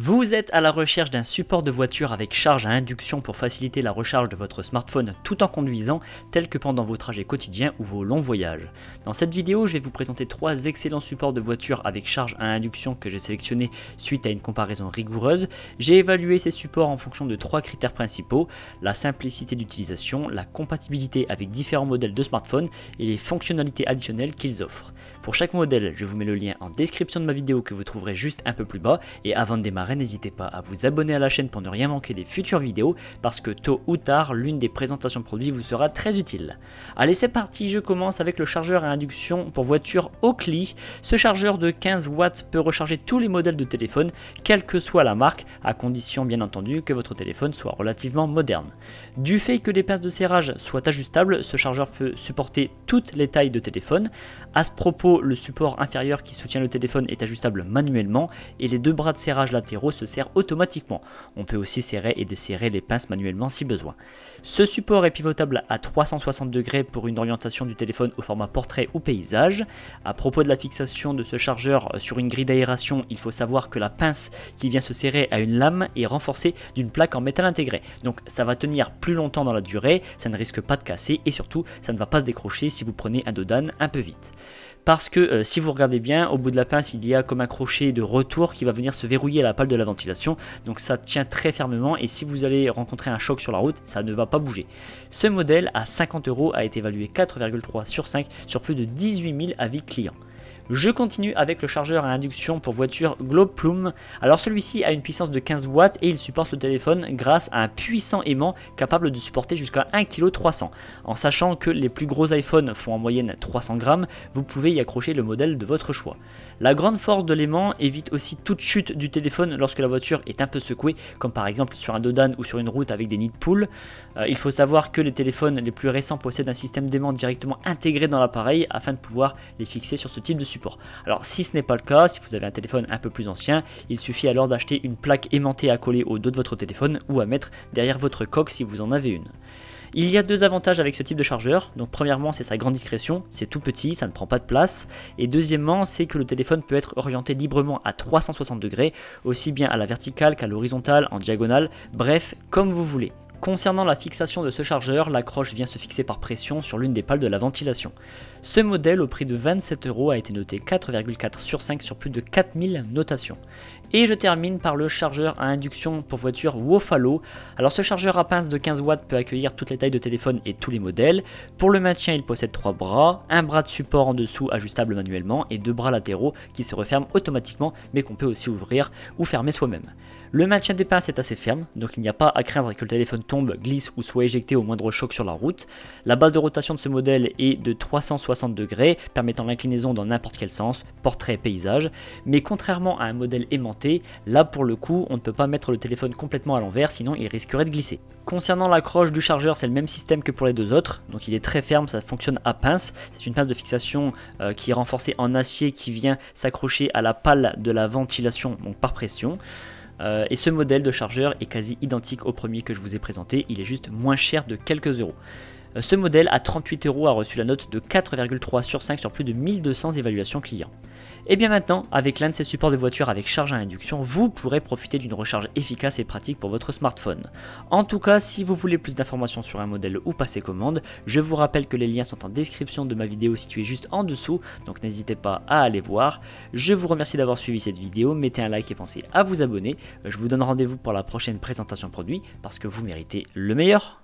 Vous êtes à la recherche d'un support de voiture avec charge à induction pour faciliter la recharge de votre smartphone tout en conduisant, tel que pendant vos trajets quotidiens ou vos longs voyages. Dans cette vidéo, je vais vous présenter trois excellents supports de voiture avec charge à induction que j'ai sélectionnés suite à une comparaison rigoureuse. J'ai évalué ces supports en fonction de trois critères principaux, la simplicité d'utilisation, la compatibilité avec différents modèles de smartphone et les fonctionnalités additionnelles qu'ils offrent. Pour chaque modèle, je vous mets le lien en description de ma vidéo que vous trouverez juste un peu plus bas et avant de n'hésitez pas à vous abonner à la chaîne pour ne rien manquer des futures vidéos, parce que tôt ou tard, l'une des présentations produits vous sera très utile. Allez c'est parti, je commence avec le chargeur à induction pour voiture Oakley. Ce chargeur de 15 watts peut recharger tous les modèles de téléphone, quelle que soit la marque, à condition bien entendu que votre téléphone soit relativement moderne. Du fait que les pinces de serrage soient ajustables, ce chargeur peut supporter toutes les tailles de téléphone. À ce propos, le support inférieur qui soutient le téléphone est ajustable manuellement et les deux bras de serrage latéraux se serre automatiquement. On peut aussi serrer et desserrer les pinces manuellement si besoin. Ce support est pivotable à 360 degrés pour une orientation du téléphone au format portrait ou paysage. À propos de la fixation de ce chargeur sur une grille d'aération, il faut savoir que la pince qui vient se serrer à une lame est renforcée d'une plaque en métal intégré. Donc ça va tenir plus longtemps dans la durée, ça ne risque pas de casser et surtout ça ne va pas se décrocher si vous prenez un dodan un peu vite parce que euh, si vous regardez bien, au bout de la pince, il y a comme un crochet de retour qui va venir se verrouiller à la palle de la ventilation. Donc ça tient très fermement et si vous allez rencontrer un choc sur la route, ça ne va pas bouger. Ce modèle à 50 euros a été évalué 4,3 sur 5 sur plus de 18 000 avis clients. Je continue avec le chargeur à induction pour voiture Globe Plume. Alors celui-ci a une puissance de 15 watts et il supporte le téléphone grâce à un puissant aimant capable de supporter jusqu'à 1,3 kg. En sachant que les plus gros iPhones font en moyenne 300 grammes, vous pouvez y accrocher le modèle de votre choix. La grande force de l'aimant évite aussi toute chute du téléphone lorsque la voiture est un peu secouée, comme par exemple sur un dodan ou sur une route avec des nids de poules. Euh, il faut savoir que les téléphones les plus récents possèdent un système d'aimant directement intégré dans l'appareil afin de pouvoir les fixer sur ce type de alors si ce n'est pas le cas, si vous avez un téléphone un peu plus ancien, il suffit alors d'acheter une plaque aimantée à coller au dos de votre téléphone ou à mettre derrière votre coque si vous en avez une. Il y a deux avantages avec ce type de chargeur. Donc premièrement, c'est sa grande discrétion, c'est tout petit, ça ne prend pas de place. Et deuxièmement, c'est que le téléphone peut être orienté librement à 360 degrés, aussi bien à la verticale qu'à l'horizontale, en diagonale, bref, comme vous voulez. Concernant la fixation de ce chargeur, l'accroche vient se fixer par pression sur l'une des pales de la ventilation. Ce modèle au prix de 27 euros a été noté 4,4 sur 5 sur plus de 4000 notations. Et je termine par le chargeur à induction pour voiture Wofalo. Alors ce chargeur à pince de 15 watts peut accueillir toutes les tailles de téléphone et tous les modèles. Pour le maintien, il possède 3 bras, un bras de support en dessous ajustable manuellement et deux bras latéraux qui se referment automatiquement mais qu'on peut aussi ouvrir ou fermer soi-même. Le maintien des pinces est assez ferme, donc il n'y a pas à craindre que le téléphone tombe, glisse ou soit éjecté au moindre choc sur la route. La base de rotation de ce modèle est de 360 degrés, permettant l'inclinaison dans n'importe quel sens, portrait, paysage. Mais contrairement à un modèle aimanté, là pour le coup, on ne peut pas mettre le téléphone complètement à l'envers, sinon il risquerait de glisser. Concernant l'accroche du chargeur, c'est le même système que pour les deux autres, donc il est très ferme, ça fonctionne à pince. C'est une pince de fixation euh, qui est renforcée en acier qui vient s'accrocher à la pale de la ventilation, donc par pression. Euh, et ce modèle de chargeur est quasi identique au premier que je vous ai présenté, il est juste moins cher de quelques euros. Euh, ce modèle à 38 euros a reçu la note de 4,3 sur 5 sur plus de 1200 évaluations clients. Et eh bien maintenant, avec l'un de ces supports de voiture avec charge à induction, vous pourrez profiter d'une recharge efficace et pratique pour votre smartphone. En tout cas, si vous voulez plus d'informations sur un modèle ou passer commande, je vous rappelle que les liens sont en description de ma vidéo située juste en dessous, donc n'hésitez pas à aller voir. Je vous remercie d'avoir suivi cette vidéo, mettez un like et pensez à vous abonner. Je vous donne rendez-vous pour la prochaine présentation produit, parce que vous méritez le meilleur.